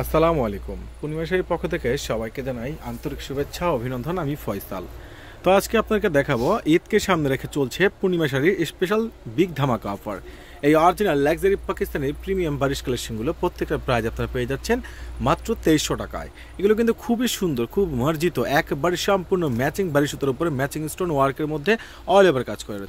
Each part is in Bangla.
আসসালামু আলাইকুম পূর্ণিমাশাহীর পক্ষ থেকে সবাইকে জানাই আন্তরিক শুভেচ্ছা অভিনন্দন আমি ফয়সাল তো আজকে আপনাকে দেখাবো ঈদকে সামনে রেখে চলছে পূর্ণিমাশাহীর স্পেশাল বিগ ধামাকা অফার এই অরিজিনাল লাক্সারি পাকিস্তানি প্রিমিয়াম বারিশ কালেকশনগুলো প্রত্যেকটা প্রাইজ আপনারা পেয়ে যাচ্ছেন মাত্র তেইশশো টাকায় এগুলো কিন্তু খুবই সুন্দর খুব মার্জিত একবারে সম্পূর্ণ ম্যাচিং বারিশতের উপরে ম্যাচিং স্টোন ওয়ার্কের মধ্যে অল ওভার কাজ করে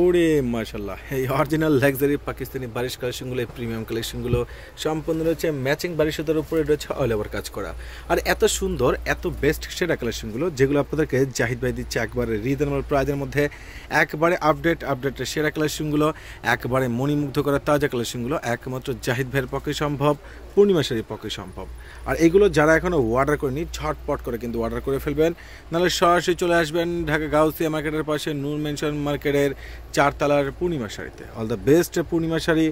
ওরে মার্শাল্লাহ এই অরিজিনাল লাক্সারি পাকিস্তানি বারিশ কালেকশনগুলো এই প্রিমিয়াম কালেকশনগুলো সম্পূর্ণ রয়েছে ম্যাচিং বারিশ সুতার উপরে রয়েছে অল ওভার কাজ করা আর এত সুন্দর এত বেস্ট সেরা কালেকশনগুলো যেগুলো আপনাদেরকে জাহিদ ভাই দিচ্ছে একবারে রিজনেবল প্রাইজের মধ্যে একবারে আপডেট আপডেটের সেরা কালেকশনগুলো একবারে মণিমুগ্ধ করা তাজা কালেকশনগুলো একমাত্র জাহিদ ভাইয়ের পক্ষে সম্ভব পূর্ণিমা শাড়ির পক্ষে সম্ভব আর এগুলো যারা এখনও অর্ডার করেনি ছটপট করে কিন্তু অর্ডার করে ফেলবেন নাহলে সরাসরি চলে আসবেন ঢাকা গাউসিয়া মার্কেটের পাশে নূর মেনশন মার্কেটের চারতলার পূর্ণিমা শাড়িতে all the best Purnima sari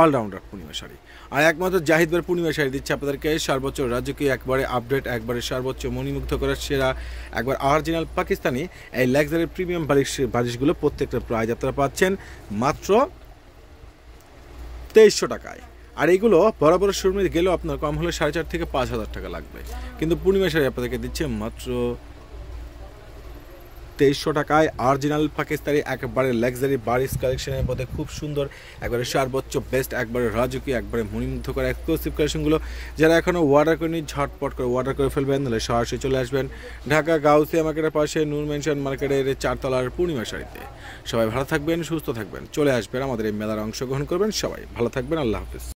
all-rounder Purnima sari আর একমাত্র জাহিদবার পূর্ণিমা শাড়ি দিচ্ছে আপনাদেরকে সর্বোচ্চ রাজ্যকে একবারে আপডেট একবারে সর্বোচ্চ মণিমুগ্ধ করার সেরা একবার অরিজিনাল পাকিস্তানি এই লাক্সারি প্রিমিয়াম বালিশ বালিশগুলো প্রত্যেকটা প্রাইজ আপনারা পাচ্ছেন মাত্র তেইশশো টাকায় আর এগুলো বরাবর শোরুমে গেলেও আপনার কম হলে সাড়ে চার থেকে পাঁচ হাজার টাকা লাগবে কিন্তু পূর্ণিমা শাড়ি আপনাদেরকে দিচ্ছে মাত্র তেইশশো টাকায় অরিজিনাল পাকিস্তানি একবারে লাক্সারি বারিস কালেকশনের মধ্যে খুব সুন্দর একবারে সর্বোচ্চ বেস্ট একবারে রাজকীয় একবারে মনিমুগ্ধ করা এক্সক্লুসিভ কালেকশনগুলো যারা এখনও অর্ডার করেনি ঝটপট করে অর্ডার করে ফেলবেন তাহলে সরাসরি চলে আসবেন ঢাকা গাউসিয়া মার্কেটের পাশে নুন মেনশন মার্কেটের চারতলার পূর্ণিমা শাড়িতে সবাই ভালো থাকবেন সুস্থ থাকবেন চলে আসবেন আমাদের এই মেলার অংশগ্রহণ করবেন সবাই ভালো থাকবেন আল্লাহ হাফিজ